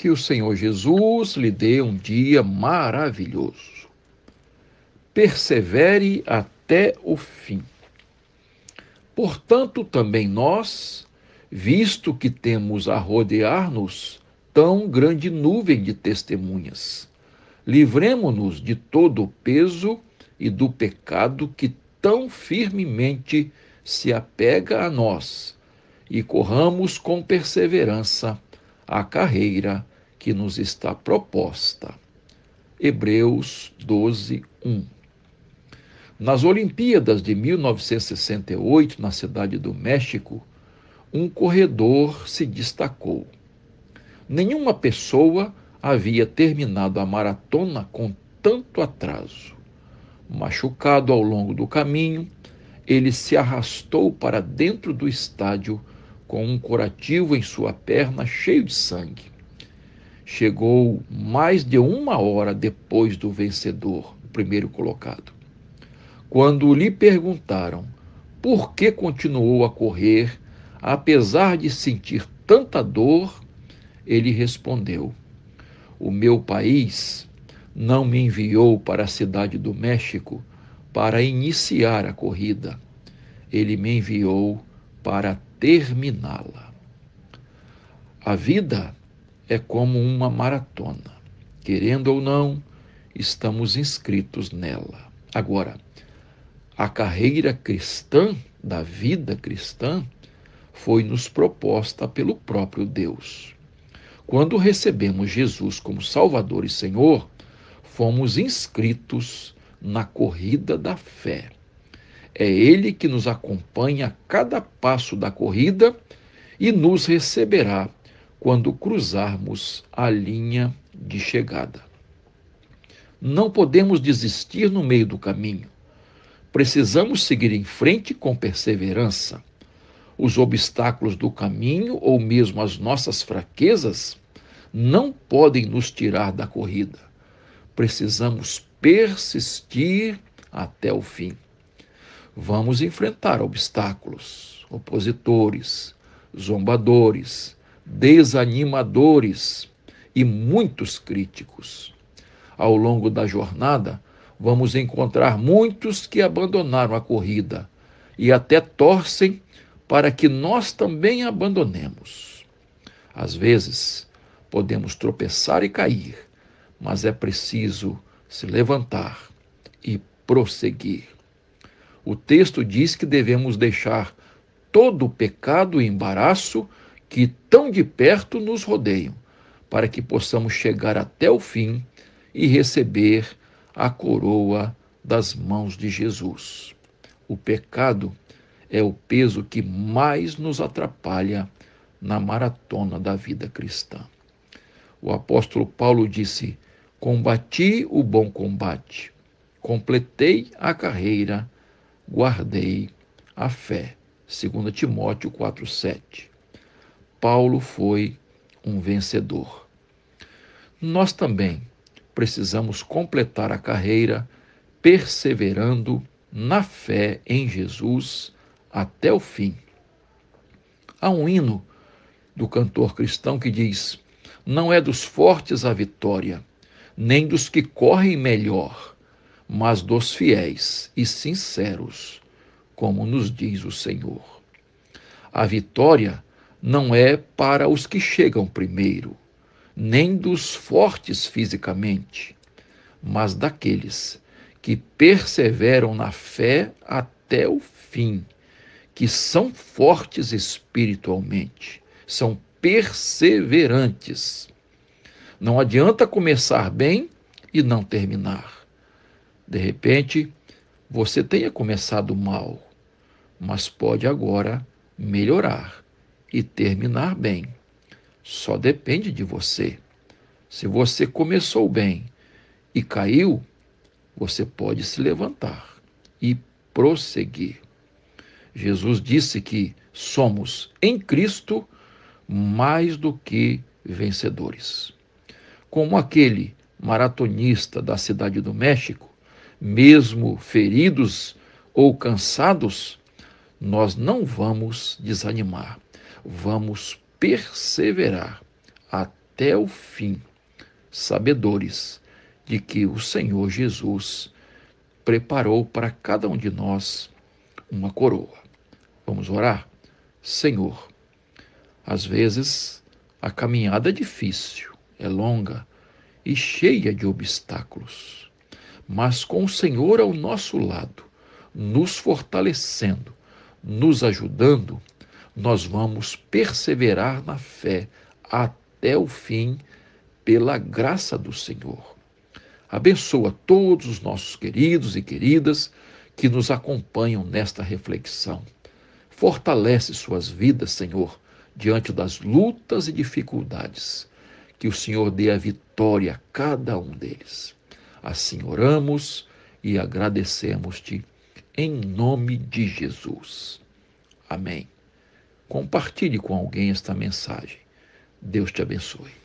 Que o Senhor Jesus lhe dê um dia maravilhoso. Persevere até o fim. Portanto, também nós, visto que temos a rodear-nos tão grande nuvem de testemunhas, livremo-nos de todo o peso e do pecado que tão firmemente se apega a nós, e corramos com perseverança a carreira que nos está proposta. Hebreus 12, 1. Nas Olimpíadas de 1968, na cidade do México, um corredor se destacou. Nenhuma pessoa havia terminado a maratona com tanto atraso. Machucado ao longo do caminho, ele se arrastou para dentro do estádio com um curativo em sua perna cheio de sangue chegou mais de uma hora depois do vencedor, o primeiro colocado. Quando lhe perguntaram por que continuou a correr, apesar de sentir tanta dor, ele respondeu: O meu país não me enviou para a cidade do México para iniciar a corrida. Ele me enviou para terminá-la. A vida é como uma maratona. Querendo ou não, estamos inscritos nela. Agora, a carreira cristã, da vida cristã, foi nos proposta pelo próprio Deus. Quando recebemos Jesus como Salvador e Senhor, fomos inscritos na corrida da fé. É Ele que nos acompanha a cada passo da corrida e nos receberá quando cruzarmos a linha de chegada. Não podemos desistir no meio do caminho. Precisamos seguir em frente com perseverança. Os obstáculos do caminho ou mesmo as nossas fraquezas não podem nos tirar da corrida. Precisamos persistir até o fim. Vamos enfrentar obstáculos, opositores, zombadores, desanimadores e muitos críticos. Ao longo da jornada, vamos encontrar muitos que abandonaram a corrida e até torcem para que nós também abandonemos. Às vezes, podemos tropeçar e cair, mas é preciso se levantar e prosseguir. O texto diz que devemos deixar todo o pecado e embaraço que tão de perto nos rodeiam, para que possamos chegar até o fim e receber a coroa das mãos de Jesus. O pecado é o peso que mais nos atrapalha na maratona da vida cristã. O apóstolo Paulo disse: Combati o bom combate, completei a carreira, guardei a fé. 2 Timóteo 7. Paulo foi um vencedor. Nós também precisamos completar a carreira perseverando na fé em Jesus até o fim. Há um hino do cantor cristão que diz: Não é dos fortes a vitória, nem dos que correm melhor, mas dos fiéis e sinceros, como nos diz o Senhor. A vitória não é para os que chegam primeiro, nem dos fortes fisicamente, mas daqueles que perseveram na fé até o fim, que são fortes espiritualmente, são perseverantes. Não adianta começar bem e não terminar. De repente, você tenha começado mal, mas pode agora melhorar e terminar bem. Só depende de você. Se você começou bem e caiu, você pode se levantar e prosseguir. Jesus disse que somos em Cristo mais do que vencedores. Como aquele maratonista da cidade do México, mesmo feridos ou cansados, nós não vamos desanimar. Vamos perseverar até o fim, sabedores de que o Senhor Jesus preparou para cada um de nós uma coroa. Vamos orar? Senhor, às vezes a caminhada é difícil, é longa e cheia de obstáculos, mas com o Senhor ao nosso lado, nos fortalecendo, nos ajudando, nós vamos perseverar na fé até o fim, pela graça do Senhor. Abençoa todos os nossos queridos e queridas que nos acompanham nesta reflexão. Fortalece suas vidas, Senhor, diante das lutas e dificuldades. Que o Senhor dê a vitória a cada um deles. Assim oramos e agradecemos-te em nome de Jesus. Amém. Compartilhe com alguém esta mensagem. Deus te abençoe.